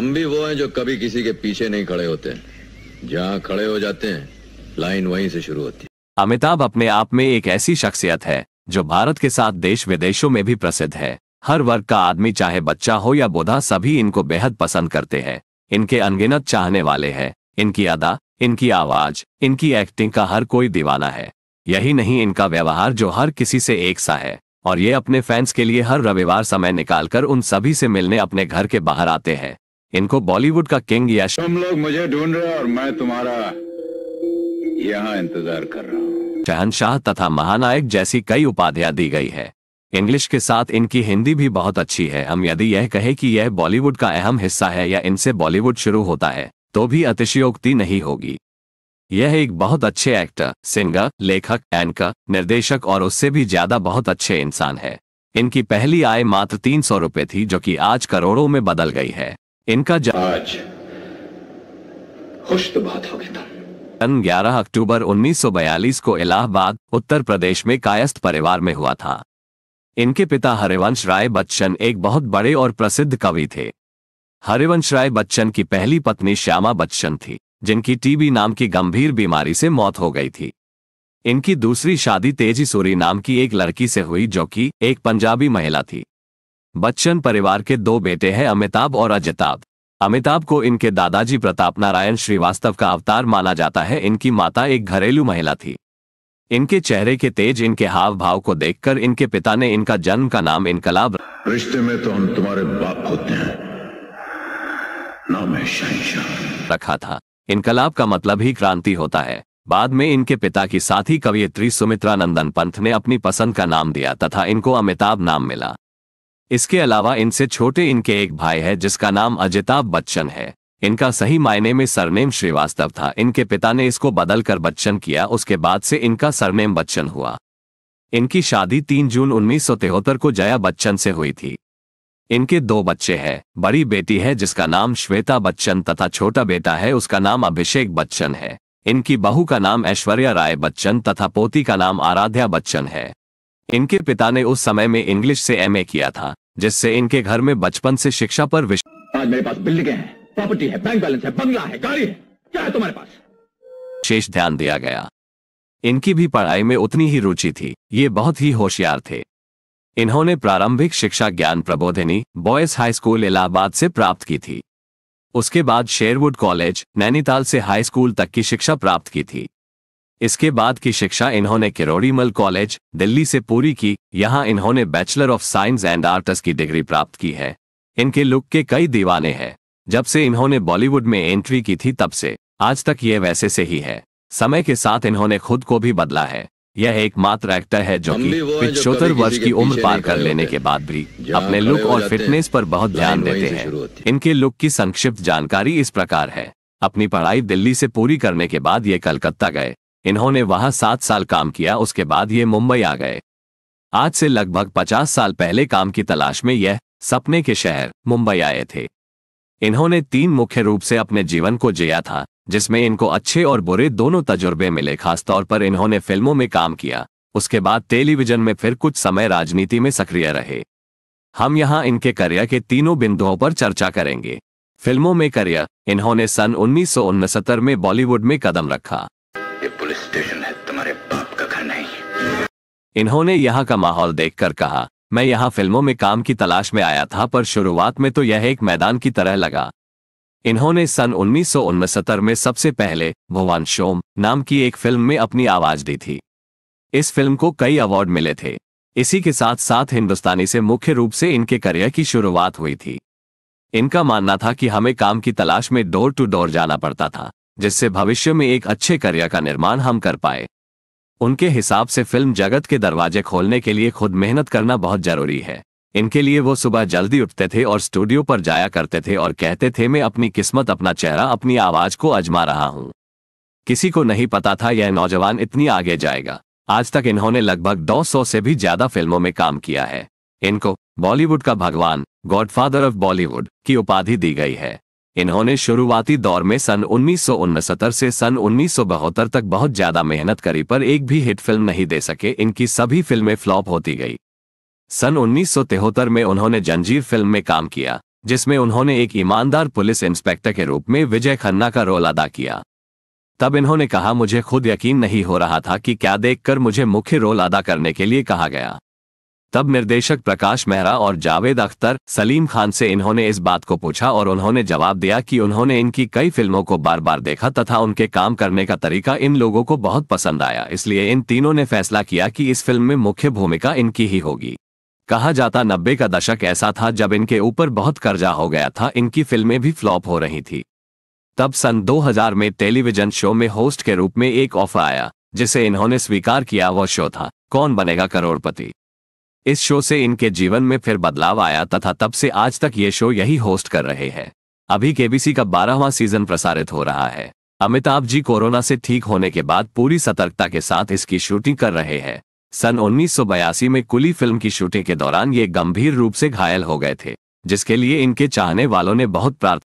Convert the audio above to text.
हम भी वो हैं जो कभी किसी के पीछे नहीं खड़े होते जहाँ खड़े हो जाते हैं लाइन वहीं से शुरू होती है अमिताभ अपने आप में एक ऐसी शख्सियत है जो भारत के साथ देश विदेशों में भी प्रसिद्ध है हर वर्ग का आदमी चाहे बच्चा हो या बुधा सभी इनको बेहद पसंद करते हैं इनके अनगिनत चाहने वाले हैं इनकी अदा इनकी आवाज इनकी एक्टिंग का हर कोई दीवाना है यही नहीं इनका व्यवहार जो हर किसी से एक सा है और ये अपने फैंस के लिए हर रविवार समय निकालकर उन सभी से मिलने अपने घर के बाहर आते हैं इनको बॉलीवुड का किंग यश तुम लोग मुझे ढूंढ रहे हो और मैं तुम्हारा यहाँ इंतजार कर रहा हूँ शहनशाह तथा महानायक जैसी कई उपाधियां दी गई है इंग्लिश के साथ इनकी हिंदी भी बहुत अच्छी है हम यदि यह कहें कि यह बॉलीवुड का अहम हिस्सा है या इनसे बॉलीवुड शुरू होता है तो भी अतिशयोक्ति नहीं होगी यह एक बहुत अच्छे एक्टर सिंगर लेखक एंकर निर्देशक और उससे भी ज्यादा बहुत अच्छे इंसान है इनकी पहली आय मात्र तीन सौ रुपये थी जो कि आज करोड़ों में बदल गई है इनका आज खुश तो बात होगी तुम जन्म अक्टूबर 1942 को इलाहाबाद उत्तर प्रदेश में कायस्थ परिवार में हुआ था इनके पिता हरिवंश राय बच्चन एक बहुत बड़े और प्रसिद्ध कवि थे हरिवंश राय बच्चन की पहली पत्नी श्यामा बच्चन थी जिनकी टीबी नाम की गंभीर बीमारी से मौत हो गई थी इनकी दूसरी शादी तेजी सूरी नाम की एक लड़की से हुई जो कि एक पंजाबी महिला थी बच्चन परिवार के दो बेटे हैं अमिताभ और अजिताभ अमिताभ को इनके दादाजी प्रताप नारायण श्रीवास्तव का अवतार माना जाता है इनकी माता एक घरेलू महिला थी इनके चेहरे के तेज इनके हाव भाव को देखकर इनके पिता ने इनका जन्म का नाम इनकलाब रिश्ते में तो हम तुम्हारे बाप होते हैं नाम है रखा था इनकलाब का मतलब ही क्रांति होता है बाद में इनके पिता की साथी कवियत्री सुमित्रा नंदन पंथ ने अपनी पसंद का नाम दिया तथा इनको अमिताभ नाम मिला इसके अलावा इनसे छोटे इनके एक भाई है जिसका नाम अजिताभ बच्चन है इनका सही मायने में सरनेम श्रीवास्तव था इनके पिता ने इसको बदलकर बच्चन किया उसके बाद से इनका सरनेम बच्चन हुआ इनकी शादी 3 जून उन्नीस को जया बच्चन से हुई थी इनके दो बच्चे हैं बड़ी बेटी है जिसका नाम श्वेता बच्चन तथा छोटा बेटा है उसका नाम अभिषेक बच्चन है इनकी बहू का नाम ऐश्वर्या राय बच्चन तथा पोती का नाम आराध्या बच्चन है इनके पिता ने उस समय में इंग्लिश से एमए किया था जिससे इनके घर में बचपन से शिक्षा पर विश्व आज मेरे पास बिल्डिंगें हैं प्रॉपर्टी है बैंक बैलेंस है बंगला है गाड़ी है क्या है तुम्हारे पास विशेष ध्यान दिया गया इनकी भी पढ़ाई में उतनी ही रुचि थी ये बहुत ही होशियार थे इन्होंने प्रारंभिक शिक्षा Gyan Prabodhini boys high school Allahabad से प्राप्त की थी उसके बाद शेरवुड कॉलेज नैनीताल से हाई स्कूल तक की शिक्षा प्राप्त की थी इसके बाद की शिक्षा इन्होंने किरोड़ीमल कॉलेज दिल्ली से पूरी की यहाँ इन्होंने bachelor of science and arts की डिग्री प्राप्त की है इनके लुक के कई दीवाने हैं जब से इन्होंने बॉलीवुड में एंट्री की थी तब से आज तक ये वैसे से ही है समय के साथ इन्होंने खुद को भी बदला है यह एकमात्र एक्टर है जो की पिछहत्तर वर्ष की उम्र पार कर लेने के बाद भी अपने लुक और फिटनेस पर बहुत ध्यान देते हैं इनके लुक की संक्षिप्त जानकारी इस प्रकार है अपनी पढ़ाई दिल्ली से पूरी करने के बाद ये कलकत्ता गए इन्होंने वहां सात साल काम किया उसके बाद ये मुंबई आ गए आज से लगभग पचास साल पहले काम की तलाश में यह सपने के शहर मुंबई आए थे इन्होंने तीन मुख्य रूप से अपने जीवन को जिया था जिसमें इनको अच्छे और बुरे दोनों तजुर्बे मिले खासतौर पर इन्होंने फिल्मों में काम किया उसके बाद टेलीविजन में फिर कुछ समय राजनीति में सक्रिय रहे हम यहां इनके करियर के तीनों बिंदुओं पर चर्चा करेंगे फिल्मों में करियर इन्होंने सन उन्नीस में बॉलीवुड में कदम रखा स्टेशन है तुम्हारे बाप का घर नहीं इन्होंने यहाँ का माहौल देखकर कहा मैं यहाँ फिल्मों में काम की तलाश में आया था पर शुरुआत में तो यह एक मैदान की तरह लगा इन्होंने सन उन्नीस में सबसे पहले भगवान शोम नाम की एक फिल्म में अपनी आवाज दी थी इस फिल्म को कई अवार्ड मिले थे इसी के साथ साथ हिंदुस्तानी से मुख्य रूप से इनके करियर की शुरुआत हुई थी इनका मानना था कि हमें काम की तलाश में डोर टू डोर जाना पड़ता था जिससे भविष्य में एक अच्छे करियर का निर्माण हम कर पाए उनके हिसाब से फिल्म जगत के दरवाजे खोलने के लिए खुद मेहनत करना बहुत जरूरी है इनके लिए वो सुबह जल्दी उठते थे और स्टूडियो पर जाया करते थे और कहते थे मैं अपनी किस्मत अपना चेहरा अपनी आवाज को अजमा रहा हूँ किसी को नहीं पता था यह नौजवान इतनी आगे जाएगा आज तक इन्होंने लगभग 200 से भी ज्यादा फिल्मों में काम किया है इनको बॉलीवुड का भगवान गॉडफादर ऑफ बॉलीवुड की उपाधि दी गई है इन्होंने शुरुआती दौर में सन उन्नीस से सन उन्नीस तक बहुत ज्यादा मेहनत करी पर एक भी हिट फिल्म नहीं दे सके इनकी सभी फिल्में फ्लॉप होती गई सन उन्नीस में उन्होंने जंजीर फिल्म में काम किया जिसमें उन्होंने एक ईमानदार पुलिस इंस्पेक्टर के रूप में विजय खन्ना का रोल अदा किया तब इन्होंने कहा मुझे खुद यकीन नहीं हो रहा था कि क्या देखकर मुझे मुख्य रोल अदा करने के लिए कहा गया तब निर्देशक प्रकाश मेहरा और जावेद अख्तर सलीम खान से इन्होंने इस बात को पूछा और उन्होंने जवाब दिया कि उन्होंने इनकी कई फिल्मों को बार बार देखा तथा उनके काम करने का तरीका इन लोगों को बहुत पसंद आया इसलिए इन तीनों ने फैसला किया कि इस फिल्म में मुख्य भूमिका इनकी ही होगी कहा जाता नब्बे का दशक ऐसा था जब इनके ऊपर बहुत कर्जा हो गया था इनकी फिल्में भी फ्लॉप हो रही थी तब सन 2000 में टेलीविजन शो में होस्ट के रूप में एक ऑफर आया जिसे इन्होंने स्वीकार किया वह शो था कौन बनेगा करोड़पति इस शो से इनके जीवन में फिर बदलाव आया तथा तब से आज तक ये शो यही होस्ट कर रहे हैं अभी केबीसी का बारहवां सीजन प्रसारित हो रहा है अमिताभ जी कोरोना से ठीक होने के बाद पूरी सतर्कता के साथ इसकी शूटिंग कर रहे हैं सन उन्नीस में कुली फिल्म की शूटिंग के दौरान ये गंभीर रूप से घायल हो गए थे जिसके लिए इनके चाहने वालों ने बहुत प्रार्थना